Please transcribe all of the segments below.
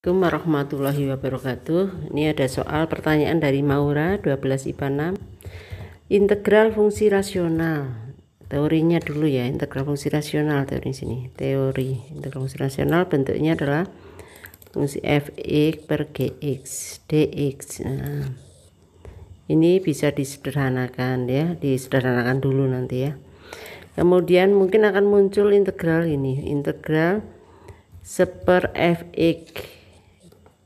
Assalamualaikum warahmatullahi wabarakatuh Ini ada soal pertanyaan dari Maura 12 IPA 6 Integral fungsi rasional Teorinya dulu ya Integral fungsi rasional teori sini Teori integral fungsi rasional bentuknya adalah Fungsi fx per gx dx nah, Ini bisa disederhanakan ya Disederhanakan dulu nanti ya Kemudian mungkin akan muncul integral ini Integral seper fx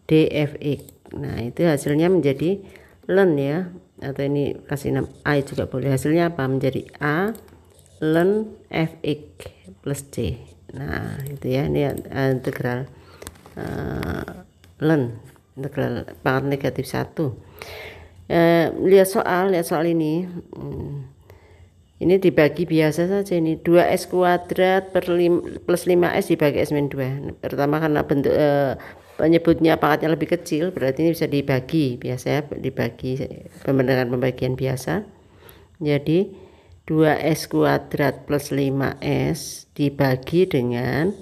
dfx e. nah itu hasilnya menjadi len ya atau ini kasih 6 a juga boleh hasilnya apa menjadi a len fx e plus c nah itu ya ini eh, integral uh, eh, len integral pangkat negatif satu eh, lihat soal lihat soal ini hmm. ini dibagi biasa saja ini 2s kuadrat per lim, plus 5s dibagi s min dua. pertama karena bentuk eh, penyebutnya pangkatnya lebih kecil berarti ini bisa dibagi biasanya dibagi pembenaran pembagian biasa jadi 2S kuadrat plus 5S dibagi dengan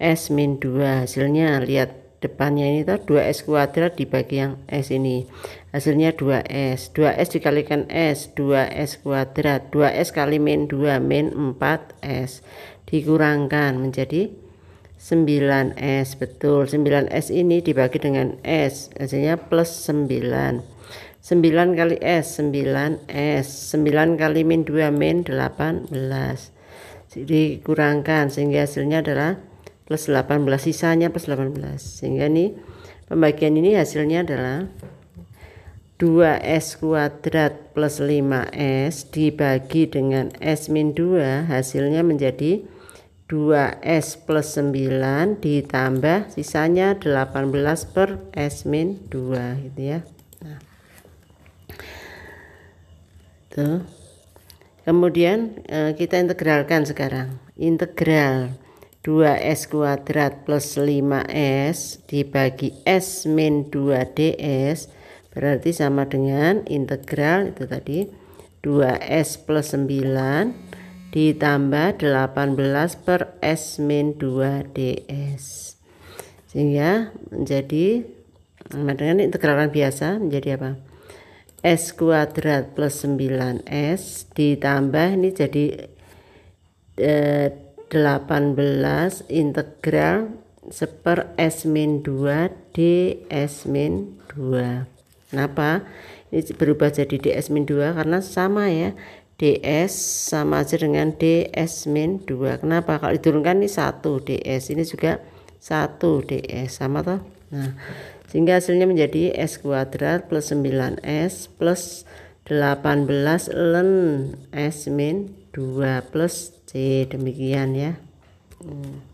S min 2 hasilnya lihat depannya ini tuh 2S kuadrat dibagi yang S ini hasilnya 2S 2S dikalikan S 2S kuadrat 2S kali min 2 min 4S dikurangkan menjadi 9S betul 9S ini dibagi dengan S hasilnya plus 9 9 kali S 9S 9 kali min 2 min 18 jadi kurangkan sehingga hasilnya adalah plus 18 sisanya plus 18 sehingga ini pembagian ini hasilnya adalah 2S kuadrat plus 5S dibagi dengan S min 2 hasilnya menjadi 2 2S plus 9 ditambah sisanya 18 per S min 2 gitu ya nah. Tuh. kemudian eh, kita integralkan sekarang integral 2S kuadrat plus 5S dibagi S min 2DS berarti sama dengan integral itu tadi 2S plus 9 ditambah 18 per S min 2 DS sehingga menjadi dengan integralan biasa menjadi apa S kuadrat plus 9S ditambah ini jadi eh, 18 integral seper S min 2 DS min 2 kenapa ini berubah jadi DS min 2 karena sama ya DS sama aja dengan DS min 2 kenapa kalau diturunkan ini 1 DS ini juga 1 DS sama toh nah sehingga hasilnya menjadi S kuadrat plus 9S plus 18 len S min 2 plus C demikian ya hmm.